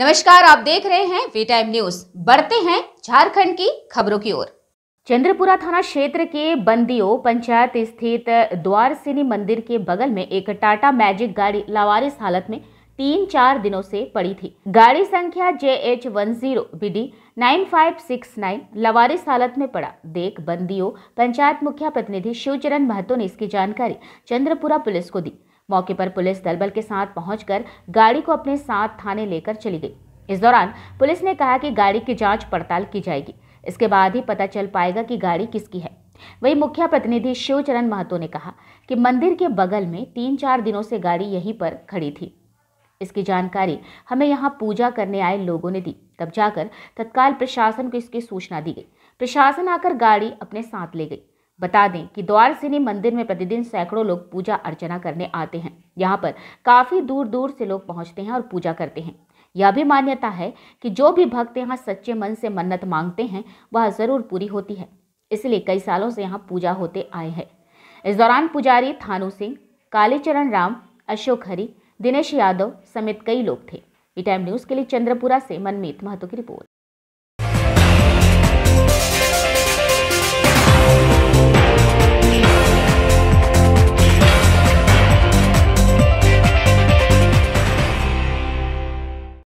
नमस्कार आप देख रहे हैं वे टाइम न्यूज बढ़ते हैं झारखंड की खबरों की ओर चंद्रपुरा थाना क्षेत्र के बंदियो पंचायत स्थित द्वारसिनी मंदिर के बगल में एक टाटा मैजिक गाड़ी लावारिस हालत में तीन चार दिनों से पड़ी थी गाड़ी संख्या J H one zero B D nine five six nine लवारिस हालत में पड़ा देख बंदियों पंचायत मुखिया प्रतिनिधि शिवचरण महतो ने इसकी जानकारी चंद्रपुरा पुलिस को दी मौके पर पुलिस दलबल के साथ पहुंचकर गाड़ी को अपने साथ थाने लेकर चली गई इस दौरान पुलिस ने कहा कि गाड़ी की जांच पड़ताल की जाएगी इसके बाद ही पता चल पाएगा कि गाड़ी किसकी है वही मुखिया प्रतिनिधि शिवचरण महतो ने कहा कि मंदिर के बगल में तीन चार दिनों से गाड़ी यहीं पर खड़ी थी इसकी जानकारी हमें यहाँ पूजा करने आए लोगों ने दी तब जाकर तत्काल प्रशासन को इसकी सूचना दी गई प्रशासन आकर गाड़ी अपने साथ ले गई बता दें कि द्वार सिनी मंदिर में प्रतिदिन सैकड़ों लोग पूजा अर्चना करने आते हैं यहाँ पर काफ़ी दूर दूर से लोग पहुँचते हैं और पूजा करते हैं यह भी मान्यता है कि जो भी भक्त यहाँ सच्चे मन से मन्नत मांगते हैं वह ज़रूर पूरी होती है इसलिए कई सालों से यहाँ पूजा होते आए हैं इस दौरान पुजारी थानू सिंह कालीचरण राम अशोक हरी दिनेश यादव समेत कई लोग थे ई टाइम न्यूज़ के लिए चंद्रपुरा से मनमीत महतो की रिपोर्ट